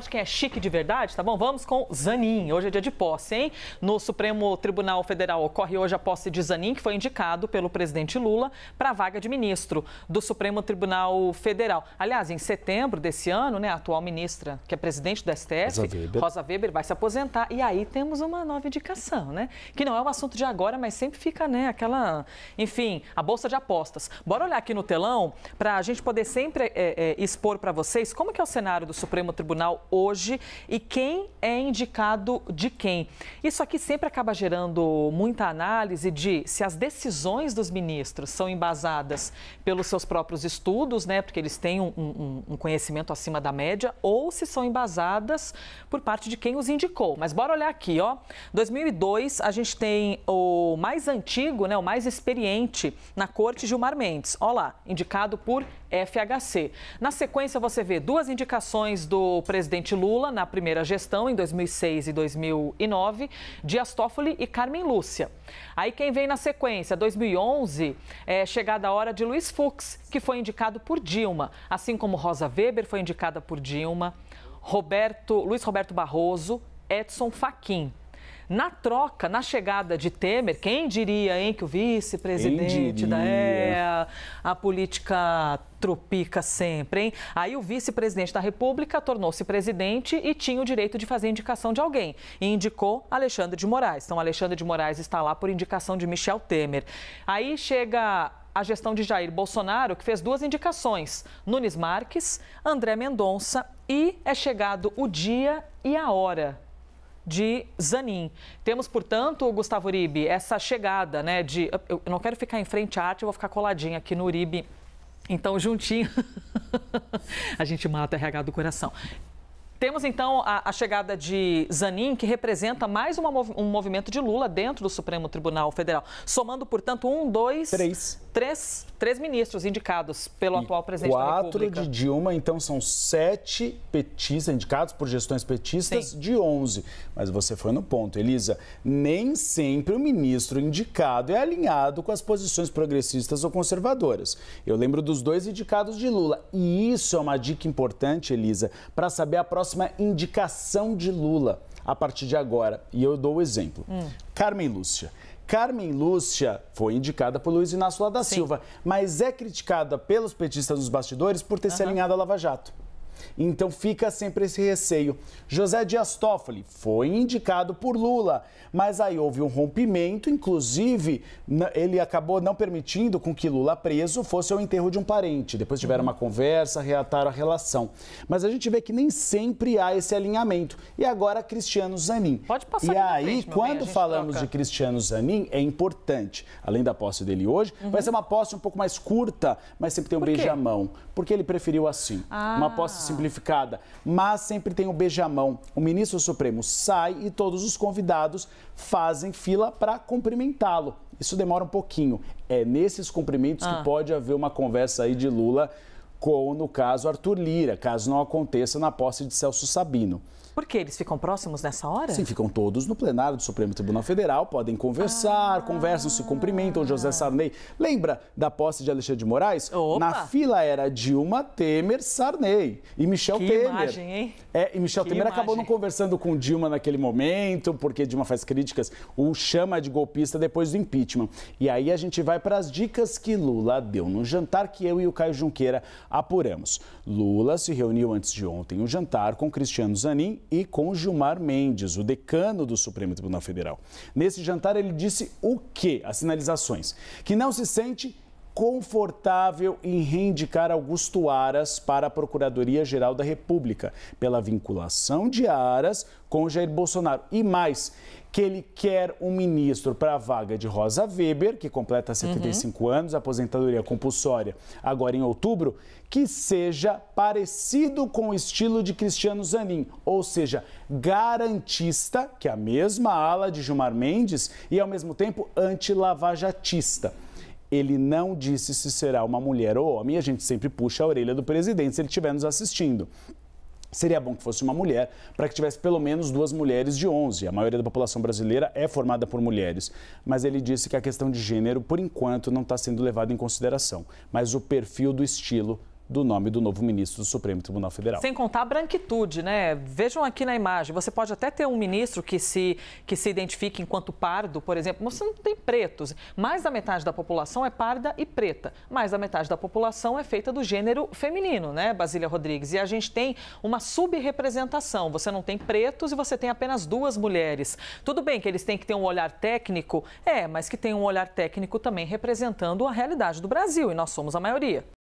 de quem é chique de verdade, tá bom? Vamos com Zanin. Hoje é dia de posse, hein? No Supremo Tribunal Federal ocorre hoje a posse de Zanin, que foi indicado pelo presidente Lula para a vaga de ministro do Supremo Tribunal Federal. Aliás, em setembro desse ano, né, a atual ministra, que é presidente do STF, Rosa Weber. Rosa Weber, vai se aposentar. E aí temos uma nova indicação, né? Que não é um assunto de agora, mas sempre fica, né, aquela. Enfim, a bolsa de apostas. Bora olhar aqui no telão para a gente poder sempre é, é, expor para vocês como que é o cenário do Supremo Tribunal hoje e quem é indicado de quem. Isso aqui sempre acaba gerando muita análise de se as decisões dos ministros são embasadas pelos seus próprios estudos, né, porque eles têm um, um, um conhecimento acima da média, ou se são embasadas por parte de quem os indicou. Mas bora olhar aqui, ó. 2002, a gente tem o mais antigo, né, o mais experiente na corte, Gilmar Mendes. Olha lá, indicado por FHC. Na sequência, você vê duas indicações do presidente presidente Lula na primeira gestão, em 2006 e 2009, Dias Toffoli e Carmen Lúcia. Aí quem vem na sequência, 2011, é chegada a hora de Luiz Fux, que foi indicado por Dilma, assim como Rosa Weber foi indicada por Dilma, Roberto, Luiz Roberto Barroso, Edson Fachin. Na troca, na chegada de Temer, quem diria, hein, que o vice-presidente da é, a política tropica sempre, hein? Aí o vice-presidente da República tornou-se presidente e tinha o direito de fazer indicação de alguém. E indicou Alexandre de Moraes. Então, Alexandre de Moraes está lá por indicação de Michel Temer. Aí chega a gestão de Jair Bolsonaro, que fez duas indicações: Nunes Marques, André Mendonça e é chegado o dia e a hora de Zanin. Temos, portanto, Gustavo Uribe, essa chegada né, de. Eu não quero ficar em frente à arte, eu vou ficar coladinha aqui no Uribe. Então, juntinho. a gente mata RH do coração. Temos então a, a, chegada de Zanin, que representa mais uma, um movimento de Lula dentro do Supremo Tribunal Federal. Somando, portanto, um, dois. Três três, três ministros indicados pelo e atual presidente da Quatro de Dilma, então são sete petistas, indicados por gestões petistas, Sim. de onze. Mas você foi no ponto, Elisa. Nem sempre o ministro indicado é alinhado com as posições progressistas ou conservadoras. Eu lembro dos dois indicados de Lula. E isso é uma dica importante, Elisa, para saber a próxima indicação de Lula a partir de agora. E eu dou o exemplo. Hum. Carmen Lúcia Carmen Lúcia foi indicada por Luiz Inácio Lula da Sim. Silva, mas é criticada pelos petistas nos bastidores por ter uhum. se alinhado à Lava Jato. Então fica sempre esse receio. José Dias Toffoli foi indicado por Lula, mas aí houve um rompimento, inclusive ele acabou não permitindo com que Lula preso fosse ao enterro de um parente. Depois tiveram uma conversa, reataram a relação. Mas a gente vê que nem sempre há esse alinhamento. E agora Cristiano Zanin. Pode passar. E aí, frente, quando bem, falamos troca. de Cristiano Zanin, é importante, além da posse dele hoje, uhum. vai ser uma posse um pouco mais curta, mas sempre tem um mão, porque ele preferiu assim. Ah. Uma posse simplificada, mas sempre tem o beijamão. O ministro Supremo sai e todos os convidados fazem fila para cumprimentá-lo. Isso demora um pouquinho. É nesses cumprimentos ah. que pode haver uma conversa aí de Lula com, no caso, Arthur Lira, caso não aconteça na posse de Celso Sabino. Por que eles ficam próximos nessa hora? Sim, ficam todos no plenário do Supremo Tribunal Federal, podem conversar, ah, conversam, se cumprimentam. José Sarney, lembra da posse de Alexandre de Moraes? Opa. Na fila era Dilma, Temer, Sarney e Michel que Temer. Imagem, hein? É, e Michel que Temer imagem. acabou não conversando com Dilma naquele momento, porque Dilma faz críticas, o chama de golpista depois do impeachment. E aí a gente vai para as dicas que Lula deu no jantar que eu e o Caio Junqueira apuramos. Lula se reuniu antes de ontem um jantar com Cristiano Zanin e com Gilmar Mendes, o decano do Supremo Tribunal Federal. Nesse jantar, ele disse o quê? As sinalizações. Que não se sente confortável em reindicar Augusto Aras para a Procuradoria-Geral da República, pela vinculação de Aras com Jair Bolsonaro. E mais, que ele quer um ministro para a vaga de Rosa Weber, que completa 75 uhum. anos, aposentadoria compulsória agora em outubro, que seja parecido com o estilo de Cristiano Zanin, ou seja, garantista, que é a mesma ala de Gilmar Mendes, e ao mesmo tempo anti-lavajatista. Ele não disse se será uma mulher ou homem, e a gente sempre puxa a orelha do presidente se ele estiver nos assistindo. Seria bom que fosse uma mulher, para que tivesse pelo menos duas mulheres de 11. A maioria da população brasileira é formada por mulheres. Mas ele disse que a questão de gênero, por enquanto, não está sendo levada em consideração. Mas o perfil do estilo do nome do novo ministro do Supremo Tribunal Federal. Sem contar a branquitude, né? Vejam aqui na imagem, você pode até ter um ministro que se, que se identifique enquanto pardo, por exemplo, mas você não tem pretos. Mais da metade da população é parda e preta. Mais da metade da população é feita do gênero feminino, né, Basília Rodrigues? E a gente tem uma subrepresentação. Você não tem pretos e você tem apenas duas mulheres. Tudo bem que eles têm que ter um olhar técnico, é, mas que tem um olhar técnico também representando a realidade do Brasil, e nós somos a maioria.